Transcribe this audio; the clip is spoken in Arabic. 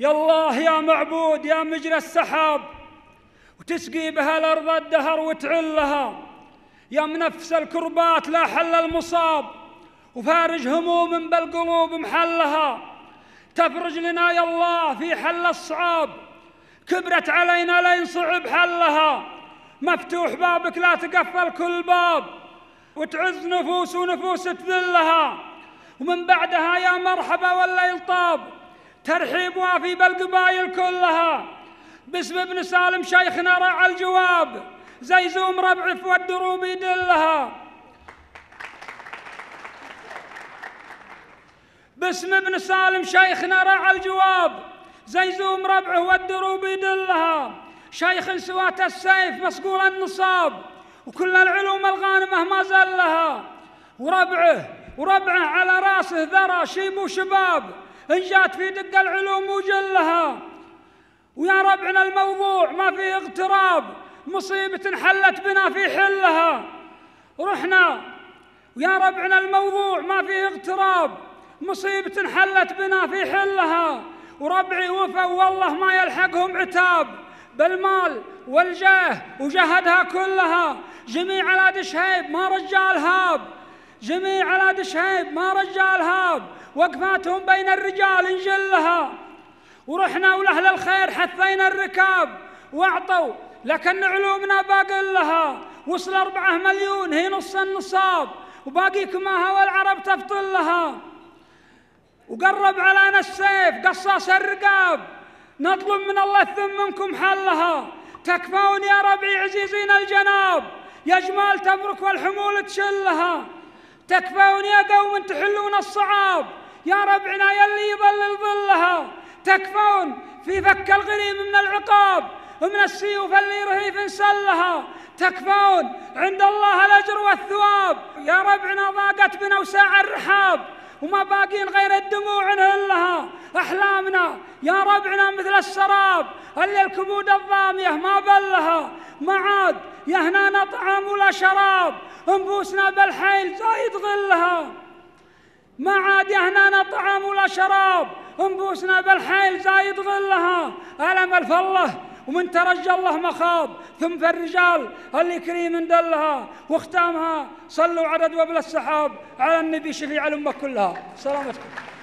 يا الله يا معبود يا مجرى السحاب وتسقي بها الأرض الدهر وتعلها يا منفس الكربات لا حل المصاب وفارج هموم بالقلوب محلها تفرج لنا يا الله في حل الصعاب كبرت علينا لا ينصعب حلها مفتوح بابك لا تقفل كل باب وتعز نفوس ونفوس تذلها ومن بعدها يا مرحبا ولا يلطاب ترحيب وافي بالقبائل كلها باسم ابن سالم شيخنا راعى الجواب زيزوم ربع في والدروب يدلها باسم ابن سالم شيخنا راعى الجواب زيزوم ربعه والدروب يدلها شيخ سوات السيف مصقول النصاب وكل العلوم الغانمه ما زلها وربعه وربعه على راسه ذرى شيم وشباب إن جات في دق العلوم وجلها ويا ربعنا الموضوع ما فيه اغتراب مصيبة حلت بنا في حلها رحنا ويا ربعنا الموضوع ما فيه اغتراب مصيبة حلت بنا في حلها وربعي وفوا والله ما يلحقهم عتاب بالمال والجاه وجهدها كلها جميع على دشهيب ما رجال هاب جميع على دشهيب ما رجال وقفاتهم بين الرجال انجلها ورحنا ولأهل الخير حثينا الركاب واعطوا لكن علومنا باقي لها وصل أربعة مليون هي نص النصاب وباقي كماها والعرب تبطل لها وقرب علينا السيف قصاص الرقاب نطلب من الله الثم منكم حلها تكفون يا ربعي عزيزين الجناب يا جمال تبرك والحمول تشلها تكفون يا قوم تحلون الصعاب يا ربعنا يلي يظل ظلها تكفون في فك الغريم من العقاب ومن السيوف اللي رهيف سلها تكفون عند الله الأجر والثواب يا ربعنا ضاقت بنا وساع الرحاب وما باقين غير الدموع نهلها أحلامنا يا ربعنا مثل السراب اللي الكبود الضامية ما بلها ما عاد يهنانا طعام ولا شراب انفوسنا بالحيل زايد غلها ما عاد يهنانا طعام ولا شراب انبوسنا بالحيل زايد غلها ألم الفله ومن ترجى الله مخاض ثم في الرجال اللي كريم دلها واختامها صلوا عدد وبلا السحاب على النبي شفيع الأمة كلها سلامتكم